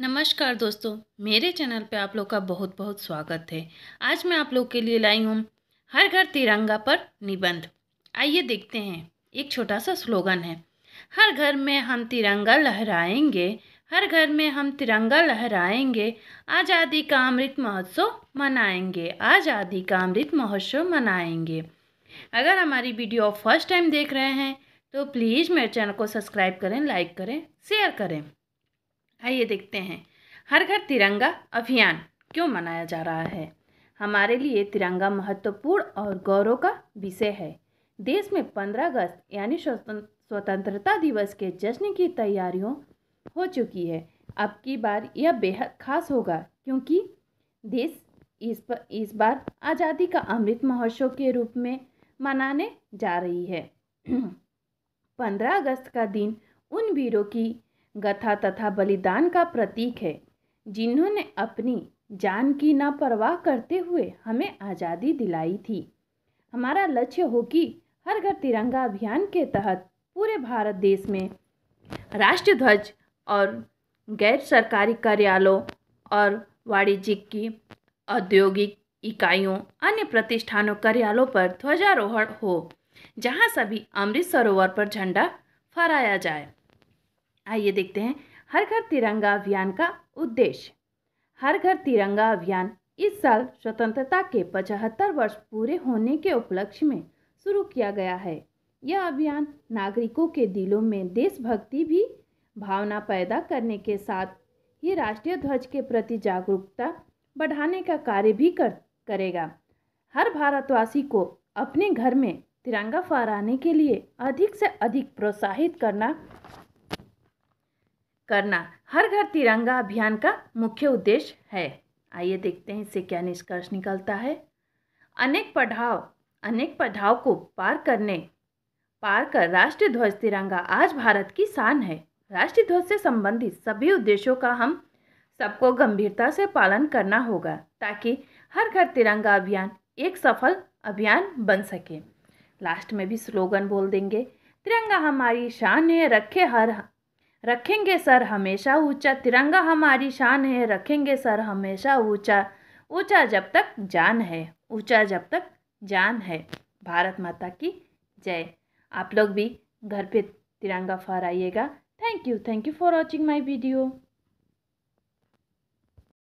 नमस्कार दोस्तों मेरे चैनल पे आप लोग का बहुत बहुत स्वागत है आज मैं आप लोग के लिए लाई हूँ हर घर तिरंगा पर निबंध आइए देखते हैं एक छोटा सा स्लोगन है हर घर में हम तिरंगा लहराएंगे हर घर में हम तिरंगा लहराएंगे आज़ादी का अमृत महोत्सव मनाएंगे आज़ादी का अमृत महोत्सव मनाएंगे अगर हमारी वीडियो फर्स्ट टाइम देख रहे हैं तो प्लीज़ मेरे चैनल को सब्सक्राइब करें लाइक करें शेयर करें आइए देखते हैं हर घर तिरंगा अभियान क्यों मनाया जा रहा है हमारे लिए तिरंगा महत्वपूर्ण और गौरव का विषय है देश में 15 अगस्त यानी स्वतंत्रता दिवस के जश्न की तैयारियों हो चुकी है अब की बार यह बेहद खास होगा क्योंकि देश इस पर इस बार आज़ादी का अमृत महोत्सव के रूप में मनाने जा रही है पंद्रह अगस्त का दिन उन वीरों की गथा तथा बलिदान का प्रतीक है जिन्होंने अपनी जान की ना परवाह करते हुए हमें आज़ादी दिलाई थी हमारा लक्ष्य हो कि हर घर तिरंगा अभियान के तहत पूरे भारत देश में राष्ट्र ध्वज और गैर सरकारी कार्यालयों और वाणिज्यिक की औद्योगिक इकाइयों अन्य प्रतिष्ठानों कार्यालयों पर ध्वजारोहण हो जहां सभी अमृत सरोवर पर झंडा फहराया जाए आइए देखते हैं हर घर तिरंगा अभियान का उद्देश्य हर घर तिरंगा अभियान इस साल स्वतंत्रता के 75 वर्ष पूरे होने के उपलक्ष्य में शुरू किया गया है यह अभियान नागरिकों के दिलों में देशभक्ति भी भावना पैदा करने के साथ ही राष्ट्रीय ध्वज के प्रति जागरूकता बढ़ाने का कार्य भी कर करेगा हर भारतवासी को अपने घर में तिरंगा फहराने के लिए अधिक से अधिक प्रोत्साहित करना करना हर घर तिरंगा अभियान का मुख्य उद्देश्य है आइए देखते हैं इससे क्या निष्कर्ष निकलता है अनेक पढ़ाव अनेक पढ़ाव को पार करने पार कर राष्ट्रीय ध्वज तिरंगा आज भारत की शान है राष्ट्रीय ध्वज से संबंधित सभी उद्देश्यों का हम सबको गंभीरता से पालन करना होगा ताकि हर घर तिरंगा अभियान एक सफल अभियान बन सके लास्ट में भी स्लोगन बोल देंगे तिरंगा हमारी शान है रखे हर रखेंगे सर हमेशा ऊंचा तिरंगा हमारी शान है रखेंगे सर हमेशा ऊंचा ऊंचा जब तक जान है ऊंचा जब तक जान है भारत माता की जय आप लोग भी घर पे तिरंगा फहराइएगा thank you thank you for watching my video